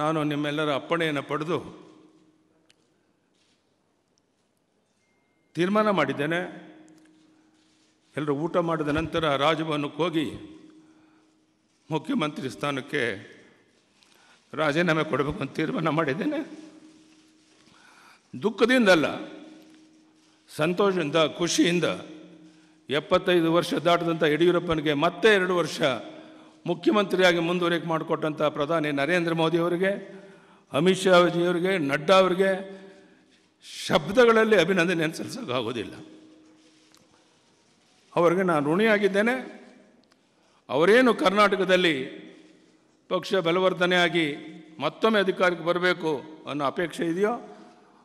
ನಾನು ನಿಮ್ಮೆಲ್ಲರ ಅಪ್ಪಣೆಯನ್ನು ಪಡೆದು ತೀರ್ಮಾನ ಮಾಡಿದ್ದೇನೆ ಎಲ್ಲರೂ ಊಟ ಮಾಡಿದ ನಂತರ ರಾಜಭವನಕ್ಕೆ ಹೋಗಿ ಮುಖ್ಯಮಂತ್ರಿ ಸ್ಥಾನಕ್ಕೆ ರಾಜೀನಾಮೆ ಕೊಡಬೇಕು ಅಂತ ತೀರ್ಮಾನ ಮಾಡಿದ್ದೇನೆ ದುಃಖದಿಂದಲ್ಲ ಸಂತೋಷದಿಂದ ಖುಷಿಯಿಂದ ಎಪ್ಪತ್ತೈದು ವರ್ಷ ದಾಟದಂಥ ಯಡಿಯೂರಪ್ಪನಿಗೆ ಮತ್ತೆ ಎರಡು ವರ್ಷ ಮುಖ್ಯಮಂತ್ರಿಯಾಗಿ ಮುಂದುವರಿಕೆ ಮಾಡಿಕೊಟ್ಟಂಥ ಪ್ರಧಾನಿ ನರೇಂದ್ರ ಮೋದಿಯವರಿಗೆ ಅಮಿತ್ ಶಾ ಅವರಿಗೆ ನಡ್ಡಾ ಅವರಿಗೆ ಶಬ್ದಗಳಲ್ಲಿ ಅಭಿನಂದನೆ ಅನುಸರಿಸೋಕ್ಕಾಗೋದಿಲ್ಲ ಅವರಿಗೆ ನಾನು ಋಣಿಯಾಗಿದ್ದೇನೆ ಅವರೇನು ಕರ್ನಾಟಕದಲ್ಲಿ ಪಕ್ಷ ಬಲವರ್ಧನೆಯಾಗಿ ಮತ್ತೊಮ್ಮೆ ಅಧಿಕಾರಕ್ಕೆ ಬರಬೇಕು ಅನ್ನೋ ಅಪೇಕ್ಷೆ ಇದೆಯೋ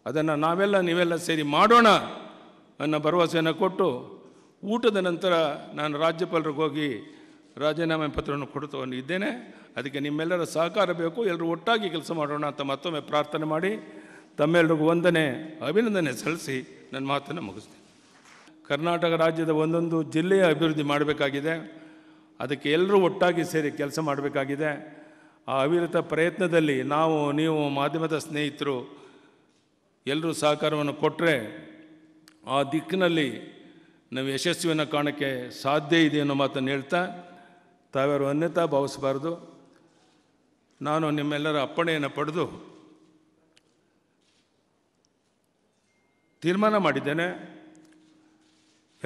ಅದನ್ನು ನಾವೆಲ್ಲ ನೀವೆಲ್ಲ ಸೇರಿ ಮಾಡೋಣ ಅನ್ನೋ ಭರವಸೆಯನ್ನು ಕೊಟ್ಟು ಊಟದ ನಂತರ ನಾನು ರಾಜ್ಯಪಾಲರಿಗೆ ಹೋಗಿ ರಾಜೀನಾಮೆ ಪತ್ರವನ್ನು ಕೊಡುತ್ತಾ ಇದ್ದೇನೆ ಅದಕ್ಕೆ ನಿಮ್ಮೆಲ್ಲರ ಸಹಕಾರ ಬೇಕು ಎಲ್ಲರೂ ಒಟ್ಟಾಗಿ ಕೆಲಸ ಮಾಡೋಣ ಅಂತ ಮತ್ತೊಮ್ಮೆ ಪ್ರಾರ್ಥನೆ ಮಾಡಿ ತಮ್ಮೆಲ್ಲರಿಗೂ ವಂದನೆ ಅಭಿನಂದನೆ ಸಲ್ಲಿಸಿ ನನ್ನ ಮಾತನ್ನು ಮುಗಿಸ್ತೀನಿ ಕರ್ನಾಟಕ ರಾಜ್ಯದ ಒಂದೊಂದು ಜಿಲ್ಲೆಯ ಅಭಿವೃದ್ಧಿ ಮಾಡಬೇಕಾಗಿದೆ ಅದಕ್ಕೆ ಎಲ್ಲರೂ ಒಟ್ಟಾಗಿ ಸೇರಿ ಕೆಲಸ ಮಾಡಬೇಕಾಗಿದೆ ಆ ಅವಿರತ ಪ್ರಯತ್ನದಲ್ಲಿ ನಾವು ನೀವು ಮಾಧ್ಯಮದ ಸ್ನೇಹಿತರು ಎಲ್ಲರೂ ಸಹಕಾರವನ್ನು ಕೊಟ್ಟರೆ ಆ ದಿಕ್ಕಿನಲ್ಲಿ ನಾವು ಯಶಸ್ವಿಯನ್ನು ಕಾಣಕ್ಕೆ ಸಾಧ್ಯ ಇದೆ ಅನ್ನೋ ಮಾತನ್ನು ಹೇಳ್ತಾ ತಾವ್ಯಾರು ಅನ್ಯತಾ ಭಾವಿಸಬಾರ್ದು ನಾನು ನಿಮ್ಮೆಲ್ಲರ ಅಪ್ಪಣೆಯನ್ನು ಪಡೆದು ತೀರ್ಮಾನ ಮಾಡಿದ್ದೇನೆ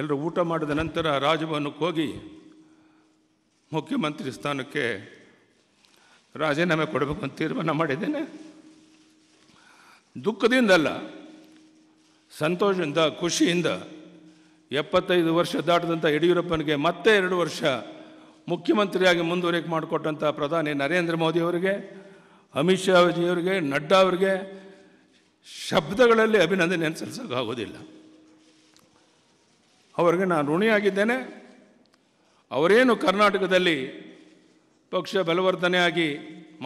ಎಲ್ಲರೂ ಊಟ ಮಾಡಿದ ನಂತರ ರಾಜಭವನಕ್ಕೆ ಹೋಗಿ ಮುಖ್ಯಮಂತ್ರಿ ಸ್ಥಾನಕ್ಕೆ ರಾಜೀನಾಮೆ ಕೊಡಬೇಕು ಅಂತ ತೀರ್ಮಾನ ಮಾಡಿದ್ದೇನೆ ದುಃಖದಿಂದಲ್ಲ ಸಂತೋಷದಿಂದ ಖುಷಿಯಿಂದ ಎಪ್ಪತ್ತೈದು ವರ್ಷ ದಾಟದಂಥ ಯಡಿಯೂರಪ್ಪನಿಗೆ ಮತ್ತೆ ಎರಡು ವರ್ಷ ಮುಖ್ಯಮಂತ್ರಿಯಾಗಿ ಮುಂದುವರಿಕೆ ಮಾಡಿಕೊಟ್ಟಂಥ ಪ್ರಧಾನಿ ನರೇಂದ್ರ ಅವರಿಗೆ ಅಮಿತ್ ಶಾಜಿಯವರಿಗೆ ನಡ್ಡಾ ಅವರಿಗೆ ಶಬ್ದಗಳಲ್ಲಿ ಅಭಿನಂದನೆ ಸಲ್ಲಿಸೋಕ್ಕಾಗೋದಿಲ್ಲ ಅವರಿಗೆ ನಾನು ಋಣಿಯಾಗಿದ್ದೇನೆ ಅವರೇನು ಕರ್ನಾಟಕದಲ್ಲಿ ಪಕ್ಷ ಬಲವರ್ಧನೆಯಾಗಿ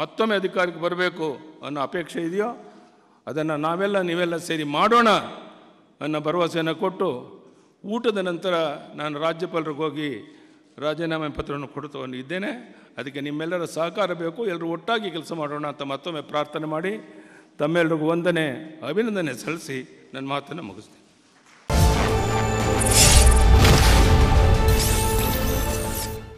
ಮತ್ತೊಮ್ಮೆ ಅಧಿಕಾರಕ್ಕೆ ಬರಬೇಕು ಅನ್ನೋ ಅಪೇಕ್ಷೆ ಇದೆಯೋ ಅದನ್ನು ನಾವೆಲ್ಲ ನೀವೆಲ್ಲ ಸೇರಿ ಮಾಡೋಣ ಅನ್ನೋ ಭರವಸೆಯನ್ನು ಕೊಟ್ಟು ಊಟದ ನಂತರ ನಾನು ರಾಜ್ಯಪಾಲರಿಗೆ ಹೋಗಿ ರಾಜೀನಾಮೆ ಪತ್ರವನ್ನು ಕೊಡ್ತು ಇದ್ದೇನೆ ಅದಕ್ಕೆ ನಿಮ್ಮೆಲ್ಲರ ಸಹಕಾರ ಬೇಕು ಎಲ್ಲರೂ ಒಟ್ಟಾಗಿ ಕೆಲಸ ಮಾಡೋಣ ಅಂತ ಮತ್ತೊಮ್ಮೆ ಪ್ರಾರ್ಥನೆ ಮಾಡಿ ತಮ್ಮೆಲ್ಲರಿಗೂ ವಂದನೆ ಅಭಿನಂದನೆ ಸಲ್ಲಿಸಿ ನನ್ನ ಮಾತನ್ನು ಮುಗಿಸ್ತೀನಿ